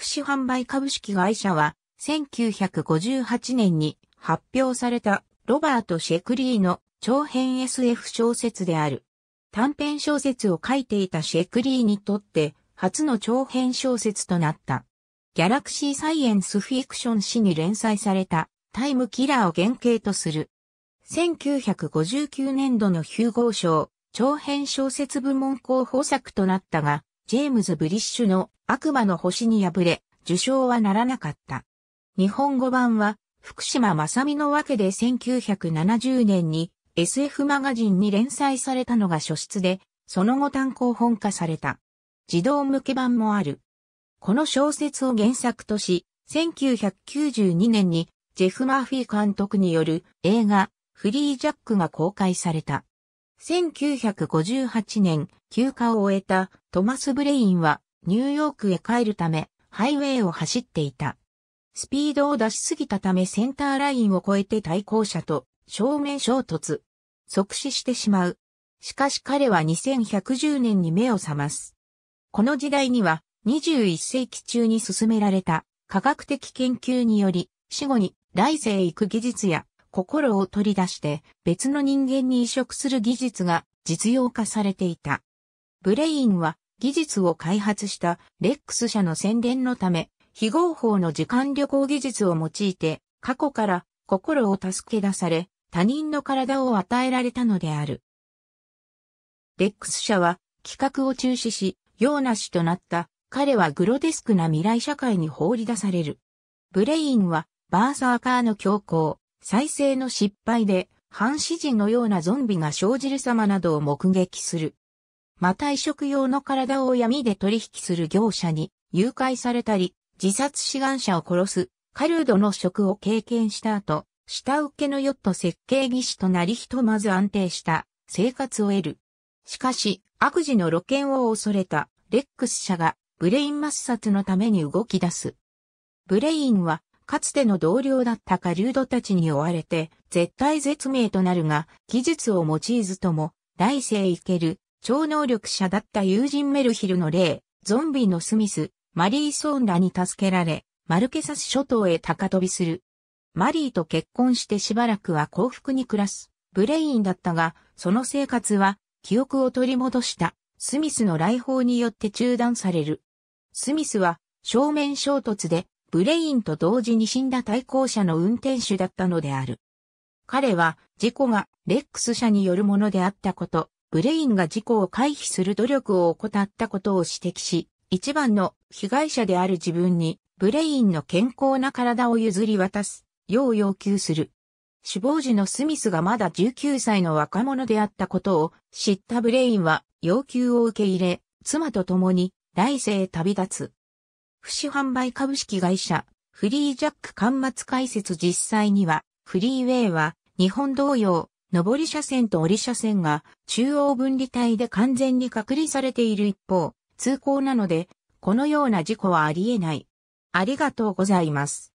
不死販売株式会社は、1958年に発表されたロバート・シェクリーの長編 SF 小説である。短編小説を書いていたシェクリーにとって初の長編小説となった。ギャラクシー・サイエンス・フィクション誌に連載されたタイムキラーを原型とする。1959年度のヒューゴー賞長編小説部門候補作となったが、ジェームズ・ブリッシュの悪魔の星に敗れ、受賞はならなかった。日本語版は、福島正美のわけで1970年に SF マガジンに連載されたのが初出で、その後単行本化された。児童向け版もある。この小説を原作とし、1992年にジェフ・マーフィー監督による映画、フリージャックが公開された。1958年、休暇を終えたトマス・ブレインはニューヨークへ帰るためハイウェイを走っていた。スピードを出しすぎたためセンターラインを越えて対向車と正面衝突。即死してしまう。しかし彼は2110年に目を覚ます。この時代には21世紀中に進められた科学的研究により死後に来世へ行く技術や心を取り出して別の人間に移植する技術が実用化されていた。ブレインは技術を開発したレックス社の宣伝のため、非合法の時間旅行技術を用いて過去から心を助け出され、他人の体を与えられたのである。レックス社は企画を中止し、用なしとなった彼はグロデスクな未来社会に放り出される。ブレインはバーサーカーの教皇、再生の失敗で、半死人のようなゾンビが生じる様などを目撃する。また移植用の体を闇で取引する業者に誘拐されたり、自殺志願者を殺す、カルードの職を経験した後、下請けのヨット設計技師となりひとまず安定した生活を得る。しかし、悪事の露見を恐れたレックス社がブレイン抹殺のために動き出す。ブレインはかつての同僚だったードたちに追われて、絶体絶命となるが、技術を用いずとも、来世へ行ける、超能力者だった友人メルヒルの霊、ゾンビのスミス、マリー・ソーンらに助けられ、マルケサス諸島へ高飛びする。マリーと結婚してしばらくは幸福に暮らす、ブレインだったが、その生活は、記憶を取り戻した、スミスの来訪によって中断される。スミスは、正面衝突で、ブレインと同時に死んだ対向車の運転手だったのである。彼は事故がレックス社によるものであったこと、ブレインが事故を回避する努力を怠ったことを指摘し、一番の被害者である自分にブレインの健康な体を譲り渡すよう要求する。死亡時のスミスがまだ19歳の若者であったことを知ったブレインは要求を受け入れ、妻と共に来世へ旅立つ。不死販売株式会社、フリージャック端末解説実際には、フリーウェイは、日本同様、上り車線と折り車線が中央分離帯で完全に隔離されている一方、通行なので、このような事故はあり得ない。ありがとうございます。